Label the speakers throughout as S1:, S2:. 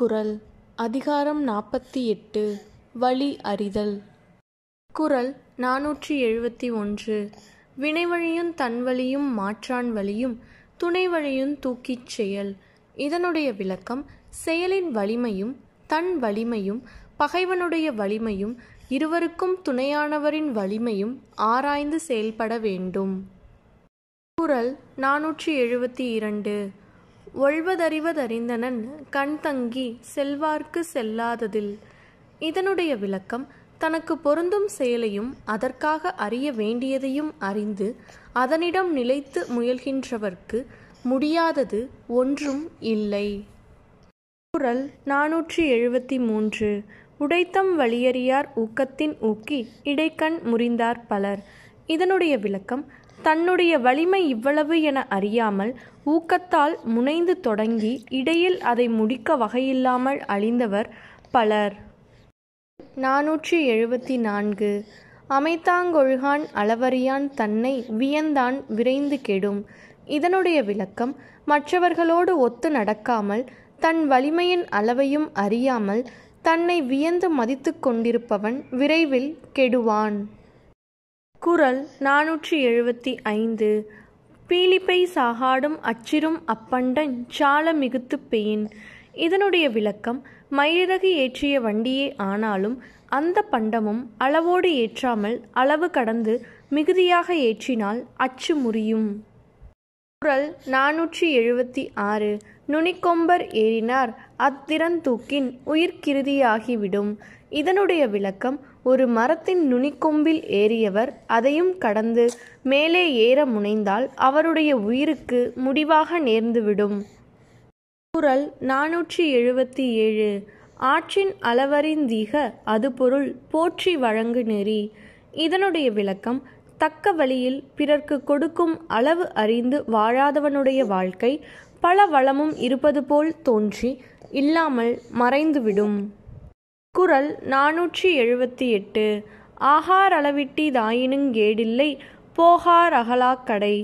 S1: திருக்குறள் அதிகாரம் நாற்பத்தி எட்டு வழி அறிதல் குரல் நாநூற்றி எழுபத்தி ஒன்று வினைவழியும் தன்வழியும் மாற்றான் வழியும் துணை வழியும் தூக்கிச் செயல் இதனுடைய விளக்கம் செயலின் வலிமையும் தன் வலிமையும் பகைவனுடைய வலிமையும் இருவருக்கும் துணையானவரின் வலிமையும் ஆராய்ந்து செயல்பட வேண்டும் குரல் நாநூற்றி எழுபத்தி இரண்டு ஒழ்வதறிவதறிந்தனன் கண் தங்கி செல்வார்க்கு செல்லாததில் இதனுடைய விளக்கம் தனக்கு பொருந்தும் செயலையும் அதற்காக அறிய வேண்டியதையும் அறிந்து அதனிடம் நிலைத்து முயல்கின்றவர்க்கு முடியாதது ஒன்றும் இல்லை குரல் நாநூற்றி எழுபத்தி மூன்று உடைத்தம் வழியறியார் ஊக்கத்தின் ஊக்கி இடைக்கண் முறிந்தார் பலர் இதனுடைய விளக்கம் தன்னுடைய வலிமை இவ்வளவு என அறியாமல் ஊக்கத்தால் முனைந்து தொடங்கி இடையில் அதை முடிக்க வகையில்லாமல் அழிந்தவர் பலர் நாநூற்றி எழுபத்தி நான்கு அமைத்தாங்கொழுகான் அளவறியான் தன்னை வியந்தான் விரைந்து கெடும் இதனுடைய விளக்கம் மற்றவர்களோடு ஒத்து நடக்காமல் தன் வலிமையின் அளவையும் அறியாமல் தன்னை வியந்து மதித்து கொண்டிருப்பவன் விரைவில் கெடுவான் குரல் நானூற்றி எழுபத்தி ஐந்து பீலிப்பை சாகாடும் அச்சிரும் அப்பண்டன் சால மிகுத்து பெயின் இதனுடைய விளக்கம் மயிரகு ஏற்றிய வண்டியே ஆனாலும் அந்த பண்டமும் அளவோடு ஏற்றாமல் அளவு கடந்து மிகுதியாக ஏற்றினால் அச்சு முறியும் குரல் நானூற்றி எழுபத்தி ஆறு நுனிக்கொம்பர் ஏறினார் அத்திறன் தூக்கின் உயிர்கிருதியாகிவிடும் இதனுடைய விளக்கம் ஒரு மரத்தின் நுனிக்கொம்பில் ஏறியவர் அதையும் கடந்து மேலே ஏற முனைந்தால் அவருடைய உயிருக்கு முடிவாக நேர்ந்துவிடும் குரல் நாநூற்றி எழுபத்தி ஏழு ஆற்றின் அளவறிந்தீக அது பொருள் போற்றி வழங்கு நெறி இதனுடைய விளக்கம் தக்க வழியில் பிறர்க்கு கொடுக்கும் அளவு அறிந்து வாழாதவனுடைய வாழ்க்கை பல வளமும் இருப்பது போல் தோன்றி இல்லாமல் மறைந்துவிடும் குரல் நாநூற்றி எழுபத்தி எட்டு ஆகார் அளவிட்டி தாயினுங் கேடில்லை போகார் அகலாக்கடை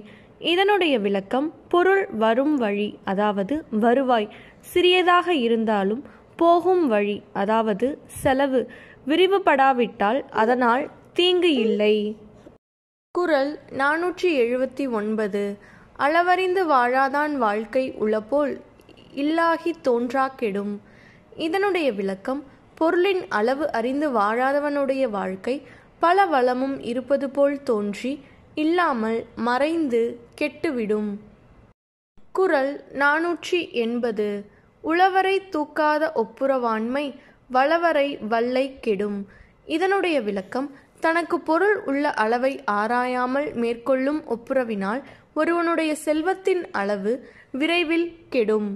S1: இதனுடைய விளக்கம் பொருள் வரும் வழி அதாவது வருவாய் சிறியதாக இருந்தாலும் போகும் வழி அதாவது செலவு விரிவுபடாவிட்டால் அதனால் தீங்கு இல்லை குரல் நாநூற்றி எழுபத்தி ஒன்பது அளவறிந்து வாழாதான் வாழ்க்கை உள்ளபோல் இல்லாகி தோன்றா கெடும் இதனுடைய விளக்கம் பொருளின் அளவு அறிந்து வாழாதவனுடைய வாழ்க்கை பல வளமும் இருப்பது போல் தோன்றி இல்லாமல் மறைந்து கெட்டுவிடும் குரல் நாநூற்றி எண்பது உழவரை தூக்காத ஒப்புரவாண்மை வளவரை வல்லை கெடும் இதனுடைய விளக்கம் தனக்கு பொருள் உள்ள அளவை ஆராயாமல் மேற்கொள்ளும் ஒப்புரவினால் ஒருவனுடைய செல்வத்தின் அளவு விரைவில் கெடும்